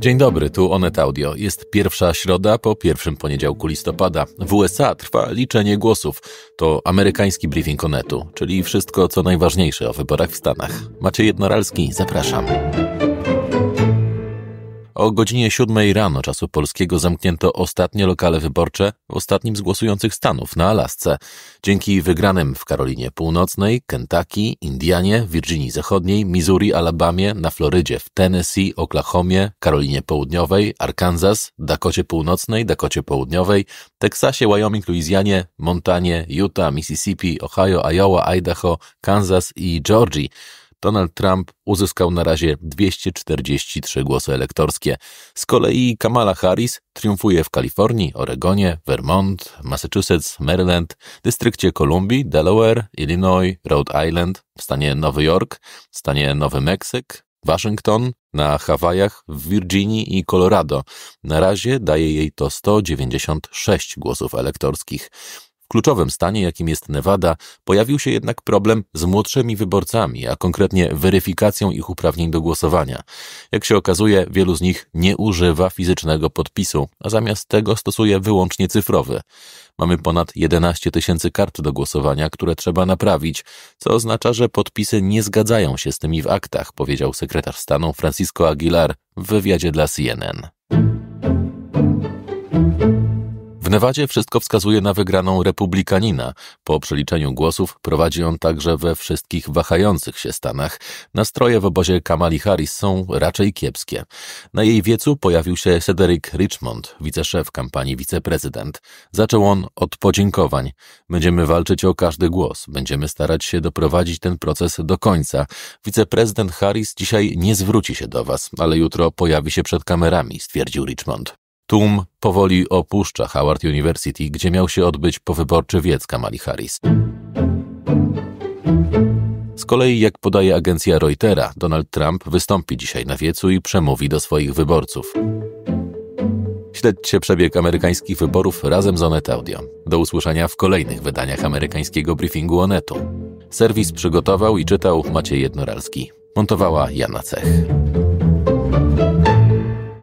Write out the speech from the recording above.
Dzień dobry, tu Onet Audio. Jest pierwsza środa po pierwszym poniedziałku listopada. W USA trwa liczenie głosów. To amerykański briefing Onetu, czyli wszystko, co najważniejsze o wyborach w Stanach. Maciej Jednoralski, zapraszam. O godzinie 7 rano czasu polskiego zamknięto ostatnie lokale wyborcze w ostatnim z głosujących stanów na Alasce. Dzięki wygranym w Karolinie Północnej, Kentucky, Indianie, Wirginii Zachodniej, Missouri, Alabamie, na Florydzie, w Tennessee, Oklahomie, Karolinie Południowej, Arkansas, Dakocie Północnej, Dakocie Południowej, Teksasie, Wyoming, Luizjanie, Montanie, Utah, Mississippi, Ohio, Iowa, Idaho, Kansas i Georgii. Donald Trump uzyskał na razie 243 głosy elektorskie. Z kolei Kamala Harris triumfuje w Kalifornii, Oregonie, Vermont, Massachusetts, Maryland, dystrykcie Kolumbii, Delaware, Illinois, Rhode Island, w stanie Nowy Jork, w stanie Nowy Meksyk, Waszyngton, na Hawajach, w Virginii i Colorado. Na razie daje jej to 196 głosów elektorskich kluczowym stanie, jakim jest Nevada, pojawił się jednak problem z młodszymi wyborcami, a konkretnie weryfikacją ich uprawnień do głosowania. Jak się okazuje, wielu z nich nie używa fizycznego podpisu, a zamiast tego stosuje wyłącznie cyfrowy. Mamy ponad 11 tysięcy kart do głosowania, które trzeba naprawić, co oznacza, że podpisy nie zgadzają się z tymi w aktach, powiedział sekretarz stanu Francisco Aguilar w wywiadzie dla CNN. Nevadzie wszystko wskazuje na wygraną republikanina. Po przeliczeniu głosów prowadzi on także we wszystkich wahających się stanach. Nastroje w obozie Kamali Harris są raczej kiepskie. Na jej wiecu pojawił się Cedric Richmond, wiceszef kampanii wiceprezydent. Zaczął on od podziękowań. Będziemy walczyć o każdy głos. Będziemy starać się doprowadzić ten proces do końca. Wiceprezydent Harris dzisiaj nie zwróci się do was, ale jutro pojawi się przed kamerami, stwierdził Richmond. Tłum powoli opuszcza Howard University, gdzie miał się odbyć powyborczy wiec Kamali Harris. Z kolei, jak podaje agencja Reutera, Donald Trump wystąpi dzisiaj na wiecu i przemówi do swoich wyborców. Śledźcie przebieg amerykańskich wyborów razem z Onet Audio. Do usłyszenia w kolejnych wydaniach amerykańskiego briefingu Onetu. Serwis przygotował i czytał Maciej Jednoralski. Montowała Jana Cech.